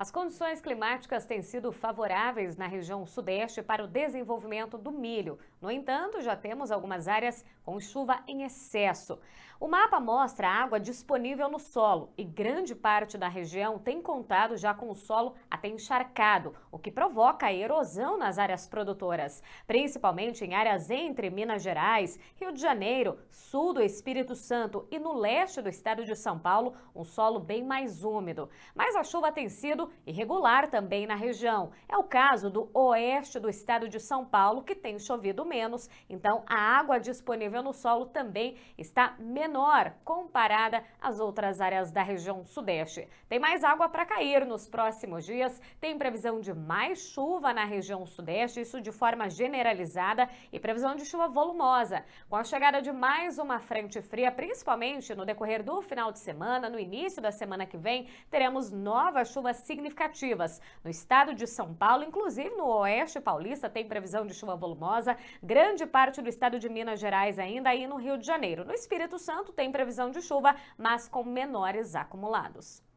As condições climáticas têm sido favoráveis na região sudeste para o desenvolvimento do milho. No entanto, já temos algumas áreas com chuva em excesso. O mapa mostra a água disponível no solo e grande parte da região tem contado já com o solo até encharcado, o que provoca erosão nas áreas produtoras, principalmente em áreas entre Minas Gerais, Rio de Janeiro, sul do Espírito Santo e no leste do estado de São Paulo, um solo bem mais úmido. Mas a chuva tem sido irregular também na região. É o caso do oeste do estado de São Paulo, que tem chovido menos, então a água disponível no solo também está menor comparada às outras áreas da região sudeste. Tem mais água para cair nos próximos dias, tem previsão de mais chuva na região sudeste, isso de forma generalizada, e previsão de chuva volumosa. Com a chegada de mais uma frente fria, principalmente no decorrer do final de semana, no início da semana que vem, teremos novas chuvas significativa significativas. No estado de São Paulo, inclusive no oeste paulista, tem previsão de chuva volumosa, grande parte do estado de Minas Gerais ainda e no Rio de Janeiro. No Espírito Santo tem previsão de chuva, mas com menores acumulados.